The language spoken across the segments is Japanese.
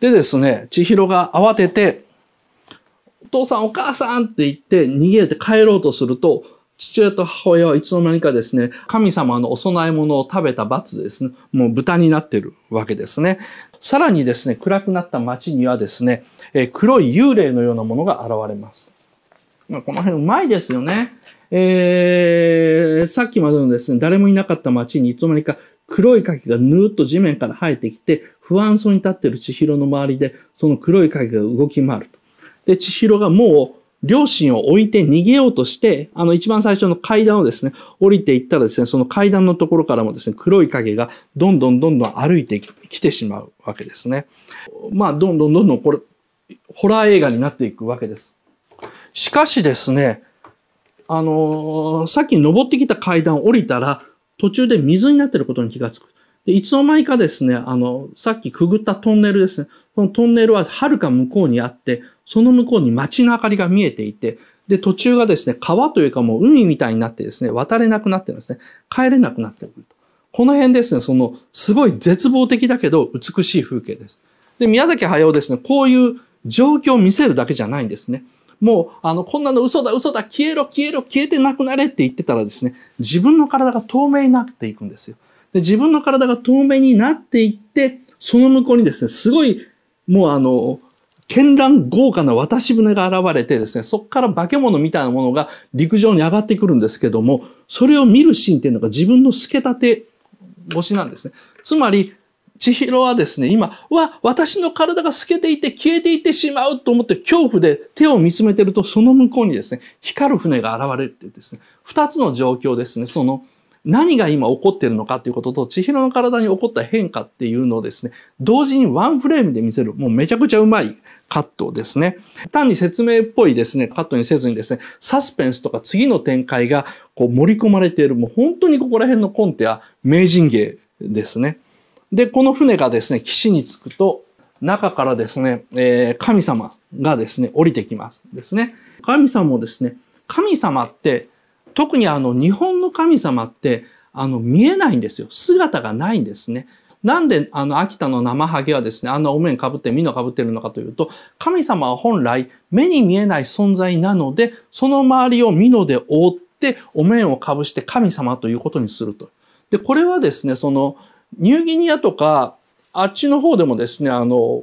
でですね、千尋が慌てて、お父さんお母さんって言って逃げて帰ろうとすると、父親と母親はいつの間にかですね、神様のお供え物を食べた罰ですね、もう豚になってるわけですね。さらにですね、暗くなった町にはですね、え黒い幽霊のようなものが現れます。まあ、この辺うまいですよね。えー、さっきまでのですね、誰もいなかった町にいつの間にか黒い柿がぬーっと地面から生えてきて、不安そうに立ってる千尋の周りで、その黒い影が動き回ると。で、千尋がもう、両親を置いて逃げようとして、あの一番最初の階段をですね、降りていったらですね、その階段のところからもですね、黒い影がどんどんどんどん歩いてきてしまうわけですね。まあ、どんどんどんどんこれ、ホラー映画になっていくわけです。しかしですね、あのー、さっき登ってきた階段を降りたら、途中で水になってることに気がつく。で、いつの間にかですね、あの、さっきくぐったトンネルですね。このトンネルは遥か向こうにあって、その向こうに街の明かりが見えていて、で、途中がですね、川というかもう海みたいになってですね、渡れなくなってるんですね。帰れなくなってくると。この辺ですね、その、すごい絶望的だけど美しい風景です。で、宮崎駿ですね、こういう状況を見せるだけじゃないんですね。もう、あの、こんなの嘘だ、嘘だ、消えろ、消えろ、消えてなくなれって言ってたらですね、自分の体が透明になっていくんですよ。で、自分の体が透明になっていって、その向こうにですね、すごい、もうあの、絢爛豪華な渡し船が現れてですね、そこから化け物みたいなものが陸上に上がってくるんですけども、それを見るシーンっていうのが自分の透けたて越しなんですね。つまり、千尋はですね、今、わ、私の体が透けていて消えていってしまうと思って恐怖で手を見つめてると、その向こうにですね、光る船が現れるってですね、二つの状況ですね、その、何が今起こってるのかっていうことと、千尋の体に起こった変化っていうのをですね、同時にワンフレームで見せる、もうめちゃくちゃうまいカットですね。単に説明っぽいですね、カットにせずにですね、サスペンスとか次の展開がこう盛り込まれている、もう本当にここら辺のコンテは名人芸ですね。で、この船がですね、岸に着くと、中からですね、えー、神様がですね、降りてきます。ですね。神様もですね、神様って特にあの日本の神様ってあの見えないんですよ。姿がないんですね。なんであの秋田の生ハゲはですね、あんなお面かぶってみのかぶってるのかというと、神様は本来目に見えない存在なので、その周りを美濃で覆ってお面をかぶして神様ということにすると。で、これはですね、そのニューギニアとかあっちの方でもですね、あの、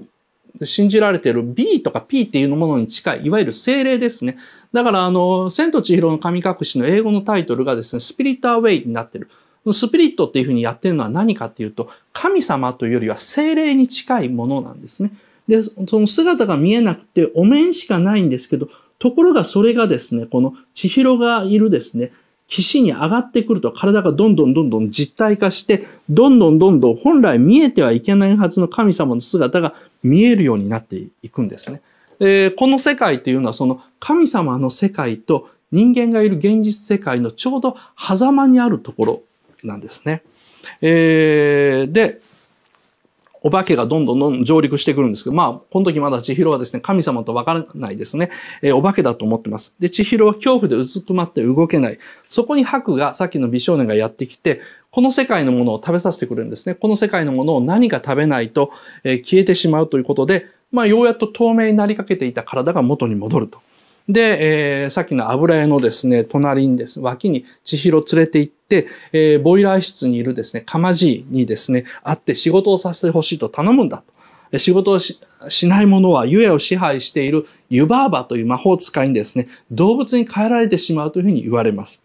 信じられている B とか P っていうものに近い、いわゆる精霊ですね。だから、あの、千と千尋の神隠しの英語のタイトルがですね、スピリットアウェイになってる。スピリットっていうふうにやってるのは何かっていうと、神様というよりは精霊に近いものなんですね。で、その姿が見えなくて、お面しかないんですけど、ところがそれがですね、この千尋がいるですね、岸に上がってくると体がどんどんどんどん実体化して、どんどんどんどん本来見えてはいけないはずの神様の姿が見えるようになっていくんですね。でこの世界というのはその神様の世界と人間がいる現実世界のちょうど狭間にあるところなんですね。えー、でお化けがどんどんどん上陸してくるんですけど、まあ、この時まだ千尋はですね、神様とわからないですね、えー、お化けだと思ってます。で、千尋は恐怖でうずくまって動けない。そこに白が、さっきの美少年がやってきて、この世界のものを食べさせてくるんですね。この世界のものを何か食べないと、えー、消えてしまうということで、まあ、ようやっと透明になりかけていた体が元に戻ると。で、えー、さっきの油絵のですね、隣にですね、脇に千尋連れて行って、えー、ボイラー室にいるですね、かまじいにですね、会って仕事をさせてほしいと頼むんだと。仕事をしない者はゆえを支配しているユバーバという魔法使いにですね、動物に変えられてしまうというふうに言われます。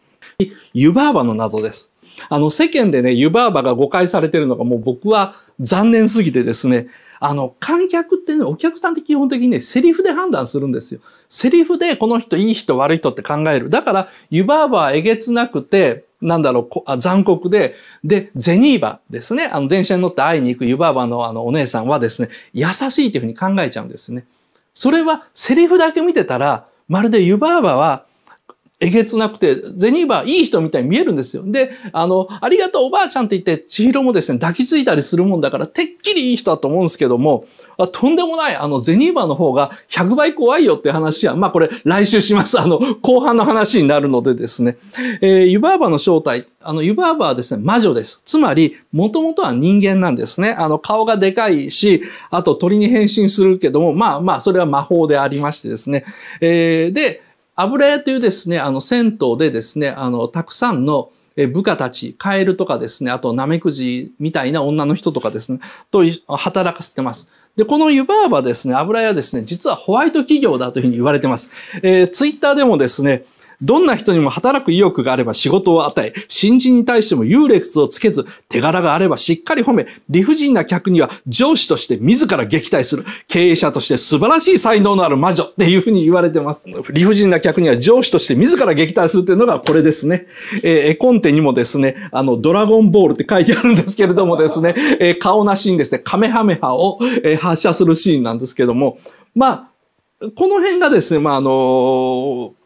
ユバーバの謎です。あの、世間でね、ユバーバが誤解されているのがもう僕は残念すぎてですね、あの、観客っていうのはお客さんって基本的にね、セリフで判断するんですよ。セリフでこの人いい人悪い人って考える。だから、湯婆婆はえげつなくて、なんだろうこあ、残酷で、で、ゼニーバですね。あの、電車に乗って会いに行く湯婆婆のあの、お姉さんはですね、優しいというふうに考えちゃうんですね。それは、セリフだけ見てたら、まるで湯婆婆は、えげつなくて、ゼニーバいい人みたいに見えるんですよ。で、あの、ありがとうおばあちゃんって言って、千尋もですね、抱きついたりするもんだから、てっきりいい人だと思うんですけども、とんでもない、あの、ゼニーバの方が100倍怖いよって話は、まあこれ来週します。あの、後半の話になるのでですね、えー、ユバーバの正体、あの、ユバーバはですね、魔女です。つまり、もともとは人間なんですね。あの、顔がでかいし、あと鳥に変身するけども、まあまあ、それは魔法でありましてですね。えー、で、油屋というですね、あの、銭湯でですね、あの、たくさんの部下たち、カエルとかですね、あとナメクジみたいな女の人とかですね、と働かせてます。で、この湯婆婆ですね、油屋ですね、実はホワイト企業だというふうに言われてます。えー、ツイッターでもですね、どんな人にも働く意欲があれば仕事を与え、新人に対しても優劣をつけず、手柄があればしっかり褒め、理不尽な客には上司として自ら撃退する、経営者として素晴らしい才能のある魔女っていうふうに言われてます。理不尽な客には上司として自ら撃退するっていうのがこれですね。えー、絵コンテにもですね、あの、ドラゴンボールって書いてあるんですけれどもですね、えー、顔なしにですね、カメハメハを、えー、発射するシーンなんですけども、まあ、この辺がですね、まあ、あのー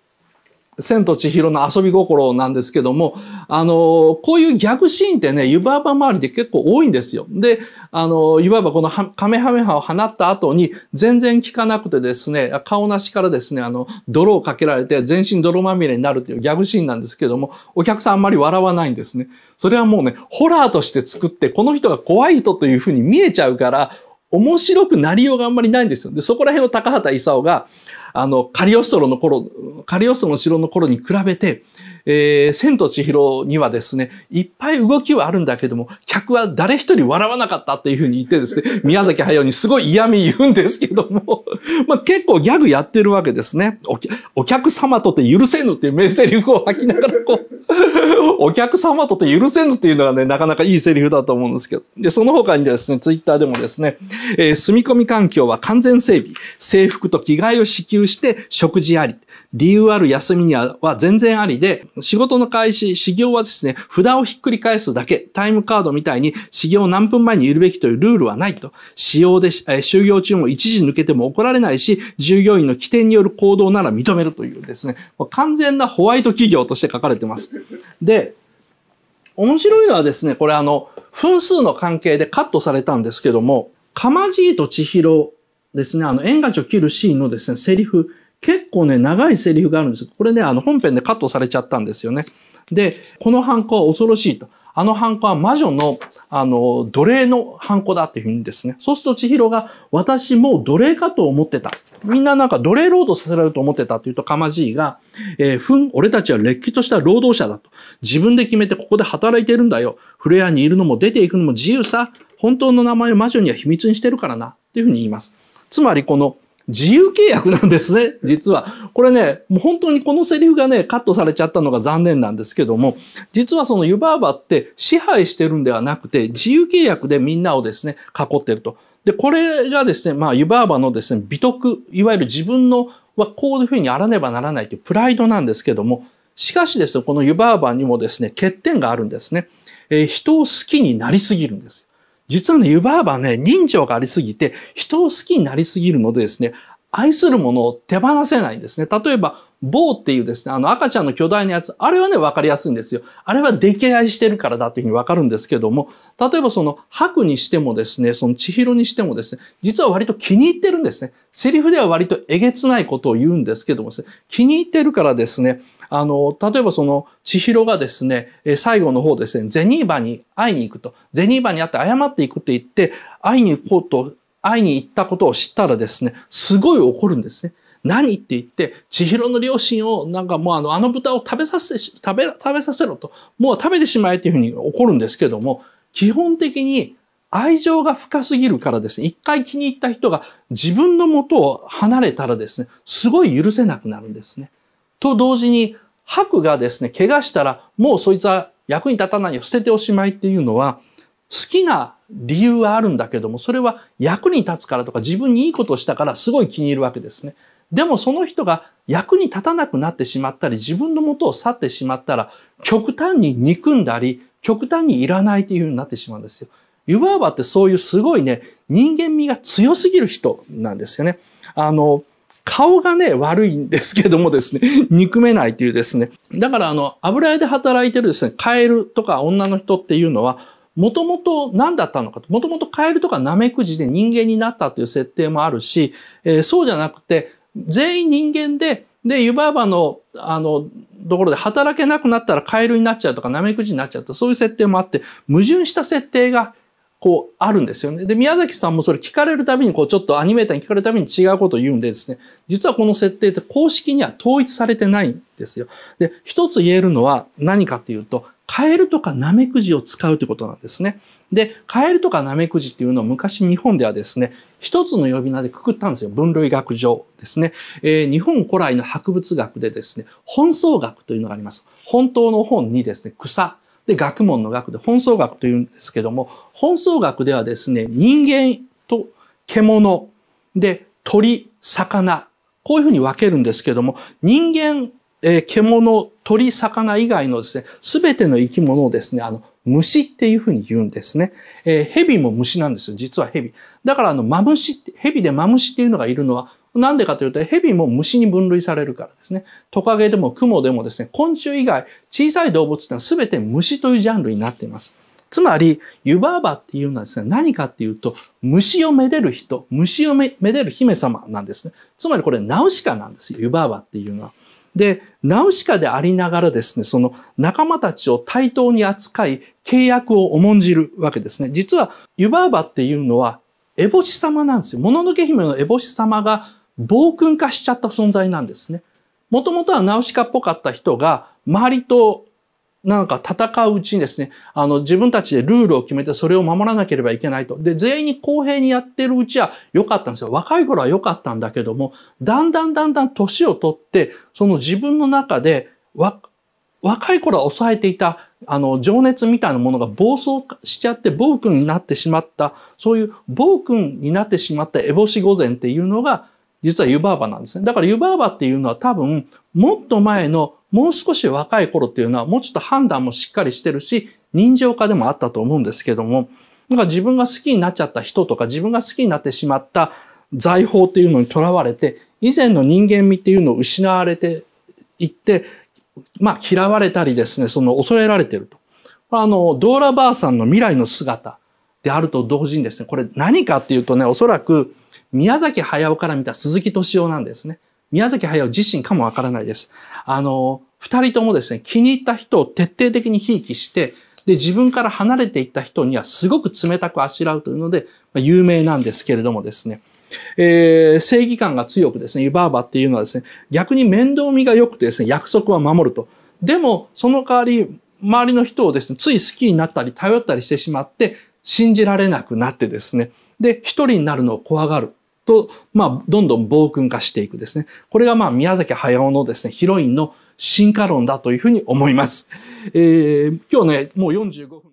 千と千尋の遊び心なんですけども、あの、こういうギャグシーンってね、湯婆婆周りで結構多いんですよ。で、あの、いわばこのカメハメハを放った後に、全然効かなくてですね、顔なしからですね、あの、泥をかけられて全身泥まみれになるというギャグシーンなんですけども、お客さんあんまり笑わないんですね。それはもうね、ホラーとして作って、この人が怖い人というふうに見えちゃうから、面白くなりようがあんまりないんですよ。で、そこら辺を高畑勲が、あの、カリオストロの頃、カリオストロの城の頃に比べて、えー、千と千尋にはですね、いっぱい動きはあるんだけども、客は誰一人笑わなかったっていうふうに言ってですね、宮崎駿にすごい嫌味言うんですけども、まあ結構ギャグやってるわけですね。お客様とて許せぬっていう名セリフを吐きながらこう、お客様とて許せぬっていうのがね、なかなかいいセリフだと思うんですけど。で、その他にですね、ツイッターでもですね、えー、住み込み環境は完全整備、制服と着替えを支給して食事あり、理由ある休みには全然ありで、仕事の開始、始業はですね、札をひっくり返すだけ、タイムカードみたいに始業何分前にいるべきというルールはないと。使用で、えー、就業中も一時抜けても怒られないし、従業員の起点による行動なら認めるというですね、完全なホワイト企業として書かれてます。で、面白いのはですね、これあの、分数の関係でカットされたんですけども、かまじいと千尋ですね、あの、縁がちを切るシーンのですね、セリフ、結構ね、長いセリフがあるんですこれね、あの、本編でカットされちゃったんですよね。で、この犯行は恐ろしいと。あの犯行は魔女のあの、奴隷のハンコだっていうふうにですね。そうすると千尋が、私も奴隷かと思ってた。みんななんか奴隷労働させられると思ってたというと、かまじいが、えー、ふん、俺たちはれっきとした労働者だと。自分で決めてここで働いてるんだよ。フレアにいるのも出ていくのも自由さ。本当の名前を魔女には秘密にしてるからな。っていうふうに言います。つまりこの、自由契約なんですね、実は。これね、もう本当にこのセリフがね、カットされちゃったのが残念なんですけども、実はそのユバーバって支配してるんではなくて、自由契約でみんなをですね、囲ってると。で、これがですね、まあ、ユバーバのですね、美徳、いわゆる自分のはこういうふうにあらねばならないというプライドなんですけども、しかしですね、このユバーバにもですね、欠点があるんですね。えー、人を好きになりすぎるんです。実はね、湯婆婆ね、人情がありすぎて、人を好きになりすぎるのでですね、愛するものを手放せないんですね。例えば、棒っていうですね、あの赤ちゃんの巨大なやつ、あれはね、わかりやすいんですよ。あれは溺愛してるからだっていうふうにわかるんですけども、例えばその、白にしてもですね、その千尋にしてもですね、実は割と気に入ってるんですね。セリフでは割とえげつないことを言うんですけどもですね、気に入ってるからですね、あの、例えばその、千尋がですね、最後の方ですね、ゼニーバに会いに行くと、ゼニーバに会って謝っていくって言って、会いに行こうと、会いに行ったことを知ったらですね、すごい怒るんですね。何って言って、千尋の両親を、なんかもうあの、あの豚を食べさせ、食べ、食べさせろと、もう食べてしまえっていうふうに怒るんですけども、基本的に愛情が深すぎるからですね、一回気に入った人が自分の元を離れたらですね、すごい許せなくなるんですね。と同時に、白がですね、怪我したら、もうそいつは役に立たないよ、捨てておしまいっていうのは、好きな理由はあるんだけども、それは役に立つからとか自分にいいことをしたからすごい気に入るわけですね。でもその人が役に立たなくなってしまったり、自分の元を去ってしまったら、極端に憎んだり、極端にいらないっていう風になってしまうんですよ。湯婆婆ってそういうすごいね、人間味が強すぎる人なんですよね。あの、顔がね、悪いんですけどもですね、憎めないというですね。だからあの、油絵で働いてるですね、カエルとか女の人っていうのは、もともと何だったのかと、もともとカエルとかナメクジで人間になったという設定もあるし、えー、そうじゃなくて、全員人間で、で、湯婆婆の、あの、ところで働けなくなったらカエルになっちゃうとか、ナメクジになっちゃうとそういう設定もあって、矛盾した設定が、こう、あるんですよね。で、宮崎さんもそれ聞かれるたびに、こう、ちょっとアニメーターに聞かれるたびに違うことを言うんでですね、実はこの設定って公式には統一されてないんですよ。で、一つ言えるのは何かっていうと、カエルとかナメクジを使うということなんですね。で、カエルとかナメクジっていうのを昔日本ではですね、一つの呼び名でくくったんですよ。分類学上ですね。えー、日本古来の博物学でですね、本草学というのがあります。本当の本にですね、草。で、学問の学で本草学というんですけども、本草学ではですね、人間と獣で鳥、魚、こういうふうに分けるんですけども、人間えー、獣、鳥、魚以外のですね、すべての生き物をですね、あの、虫っていうふうに言うんですね。えー、蛇も虫なんですよ。実は蛇。だからあの、マムシって、蛇でマムシっていうのがいるのは、なんでかというと、蛇も虫に分類されるからですね。トカゲでもクモでもですね、昆虫以外、小さい動物ってのは全て虫というジャンルになっています。つまり、湯婆婆っていうのはですね、何かっていうと、虫をめでる人、虫をめでる姫様なんですね。つまりこれ、ナウシカなんですよ、湯婆婆っていうのは。で、ナウシカでありながらですね、その仲間たちを対等に扱い、契約を重んじるわけですね。実は、湯婆婆っていうのは、エボシ様なんですよ。もののけ姫のエボシ様が暴君化しちゃった存在なんですね。もともとはナウシカっぽかった人が、周りとなんか戦ううちにですね、あの自分たちでルールを決めてそれを守らなければいけないと。で、全員に公平にやってるうちは良かったんですよ。若い頃は良かったんだけども、だんだんだんだん年をとって、その自分の中で、わ、若い頃は抑えていた、あの、情熱みたいなものが暴走しちゃって暴君になってしまった、そういう暴君になってしまった烏帽子御前っていうのが、実は湯婆婆なんですね。だから湯婆婆っていうのは多分、もっと前の、もう少し若い頃っていうのは、もうちょっと判断もしっかりしてるし、人情家でもあったと思うんですけども、なんか自分が好きになっちゃった人とか、自分が好きになってしまった財宝っていうのにとらわれて、以前の人間味っていうのを失われていって、まあ嫌われたりですね、その恐れられてると。あの、ドーラばあさんの未来の姿であると同時にですね、これ何かっていうとね、おそらく、宮崎駿から見た鈴木敏夫なんですね。宮崎駿自身かもわからないです。あの、二人ともですね、気に入った人を徹底的にひいきして、で、自分から離れていった人にはすごく冷たくあしらうというので、まあ、有名なんですけれどもですね。えー、正義感が強くですね、ユバーバっていうのはですね、逆に面倒見が良くてですね、約束は守ると。でも、その代わり、周りの人をですね、つい好きになったり、頼ったりしてしまって、信じられなくなってですね、で、一人になるのを怖がる。と、まあ、どんどん暴君化していくですね。これがまあ、宮崎駿のですね、ヒロインの進化論だというふうに思います。えー、今日ね、もう45分。